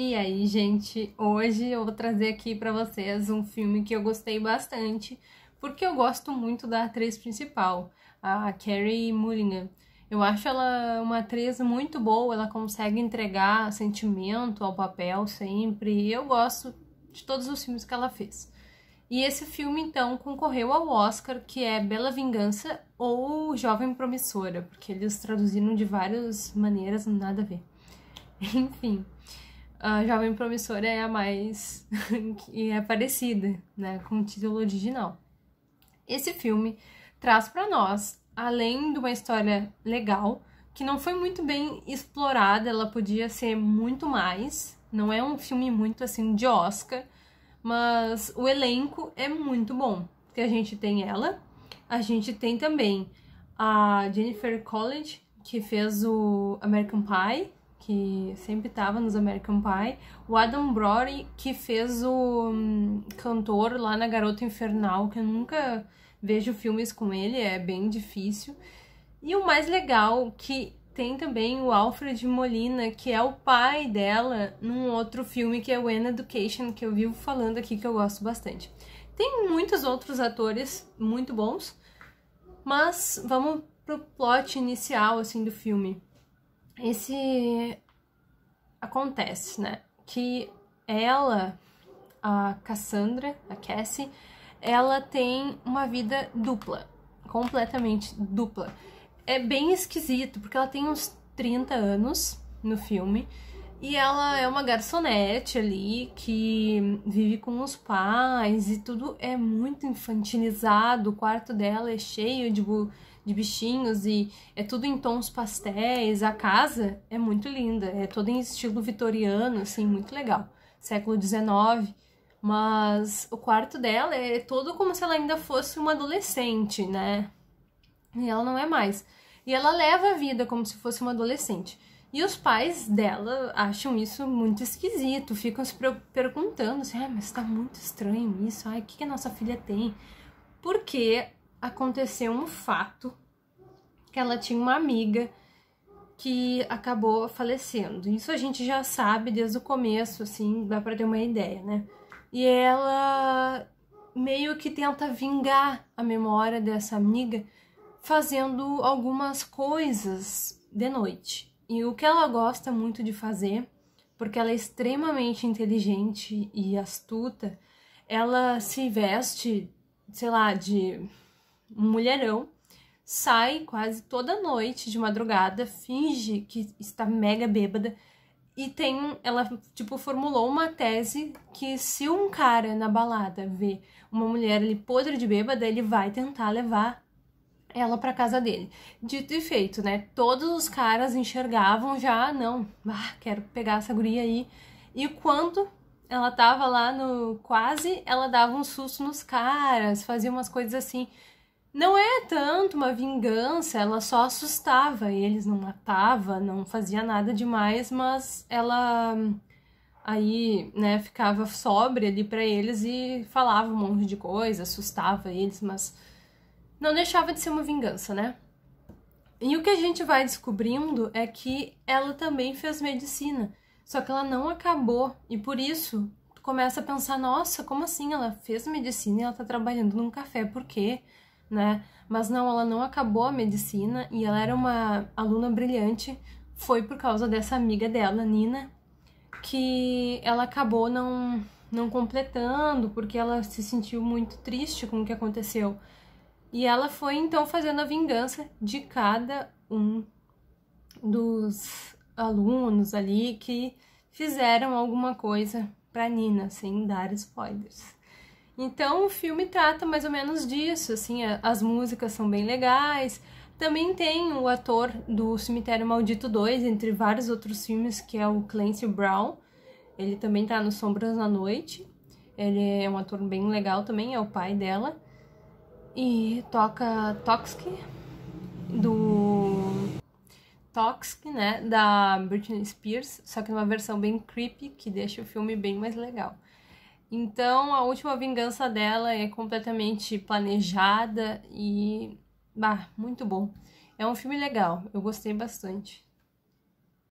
E aí, gente, hoje eu vou trazer aqui para vocês um filme que eu gostei bastante, porque eu gosto muito da atriz principal, a Carrie Mulligan. Eu acho ela uma atriz muito boa, ela consegue entregar sentimento ao papel sempre, e eu gosto de todos os filmes que ela fez. E esse filme, então, concorreu ao Oscar, que é Bela Vingança ou Jovem Promissora, porque eles traduziram de várias maneiras, nada a ver. Enfim, a Jovem Promissora é a mais que é parecida, né, com o título original. Esse filme traz para nós, além de uma história legal, que não foi muito bem explorada, ela podia ser muito mais. Não é um filme muito assim de Oscar, mas o elenco é muito bom. Porque a gente tem ela, a gente tem também a Jennifer College, que fez o American Pie, que sempre tava nos American Pie, o Adam Brody, que fez o um, cantor lá na Garota Infernal, que eu nunca vejo filmes com ele, é bem difícil. E o mais legal que tem também o Alfred Molina, que é o pai dela num outro filme que é o An Education, que eu vivo falando aqui que eu gosto bastante. Tem muitos outros atores muito bons, mas vamos pro plot inicial assim do filme esse acontece, né? Que ela, a Cassandra, a Cassie, ela tem uma vida dupla, completamente dupla. É bem esquisito, porque ela tem uns 30 anos no filme e ela é uma garçonete ali que vive com os pais e tudo é muito infantilizado, o quarto dela é cheio de, de bichinhos e é tudo em tons pastéis. A casa é muito linda, é toda em estilo vitoriano, assim, muito legal. Século XIX. Mas o quarto dela é todo como se ela ainda fosse uma adolescente, né? E ela não é mais. E ela leva a vida como se fosse uma adolescente. E os pais dela acham isso muito esquisito, ficam se perguntando assim, ah, mas tá muito estranho isso, ai, o que, que a nossa filha tem? Porque aconteceu um fato que ela tinha uma amiga que acabou falecendo. Isso a gente já sabe desde o começo, assim, dá para ter uma ideia, né? E ela meio que tenta vingar a memória dessa amiga fazendo algumas coisas de noite. E o que ela gosta muito de fazer, porque ela é extremamente inteligente e astuta, ela se veste, sei lá, de um mulherão, sai quase toda noite de madrugada, finge que está mega bêbada e tem ela tipo formulou uma tese que se um cara na balada vê uma mulher ali podre de bêbada, ele vai tentar levar ela para casa dele. Dito e feito, né? Todos os caras enxergavam já, ah, não, ah, quero pegar essa guria aí. E quando ela tava lá no quase, ela dava um susto nos caras, fazia umas coisas assim não é tanto uma vingança, ela só assustava eles, não matava, não fazia nada demais, mas ela hum, aí, né, ficava sóbria ali para eles e falava um monte de coisa, assustava eles, mas não deixava de ser uma vingança, né? E o que a gente vai descobrindo é que ela também fez medicina, só que ela não acabou e por isso tu começa a pensar, nossa, como assim ela fez medicina e ela tá trabalhando num café, por quê? né? Mas não, ela não acabou a medicina e ela era uma aluna brilhante. Foi por causa dessa amiga dela, Nina, que ela acabou não, não completando, porque ela se sentiu muito triste com o que aconteceu. E ela foi então fazendo a vingança de cada um dos alunos ali que fizeram alguma coisa para Nina, sem dar spoilers. Então o filme trata mais ou menos disso, assim, as músicas são bem legais. Também tem o ator do Cemitério Maldito 2, entre vários outros filmes, que é o Clancy Brown. Ele também tá no Sombras na Noite. Ele é um ator bem legal também, é o pai dela. E toca Toxic, do Toxic, né, da Britney Spears, só que numa versão bem creepy, que deixa o filme bem mais legal. Então a última vingança dela é completamente planejada e. Bah, muito bom. É um filme legal, eu gostei bastante.